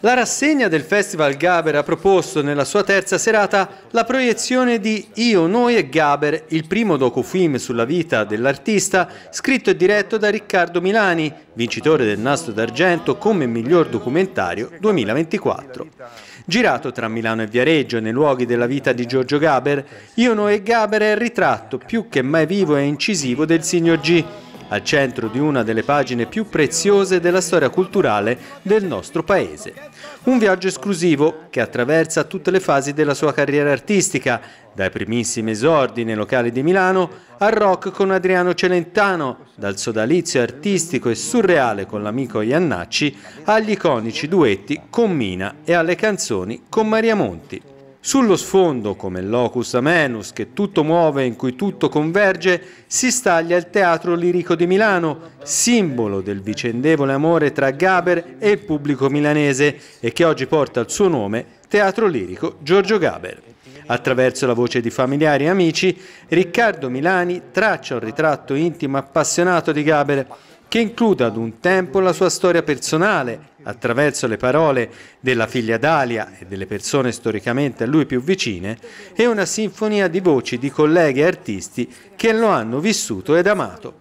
La rassegna del Festival Gaber ha proposto nella sua terza serata la proiezione di Io, Noi e Gaber, il primo docufilm sulla vita dell'artista, scritto e diretto da Riccardo Milani, vincitore del Nastro d'Argento come miglior documentario 2024. Girato tra Milano e Viareggio nei luoghi della vita di Giorgio Gaber, Io, Noi e Gaber è il ritratto più che mai vivo e incisivo del signor G al centro di una delle pagine più preziose della storia culturale del nostro paese. Un viaggio esclusivo che attraversa tutte le fasi della sua carriera artistica, dai primissimi esordi nei locali di Milano al rock con Adriano Celentano, dal sodalizio artistico e surreale con l'amico Iannacci agli iconici duetti con Mina e alle canzoni con Maria Monti. Sullo sfondo, come locus amenus che tutto muove e in cui tutto converge, si staglia il Teatro Lirico di Milano, simbolo del vicendevole amore tra Gaber e il pubblico milanese e che oggi porta il suo nome Teatro Lirico Giorgio Gaber. Attraverso la voce di familiari e amici, Riccardo Milani traccia un ritratto intimo e appassionato di Gaber che include ad un tempo la sua storia personale, attraverso le parole della figlia Dalia e delle persone storicamente a lui più vicine, e una sinfonia di voci di colleghi e artisti che lo hanno vissuto ed amato.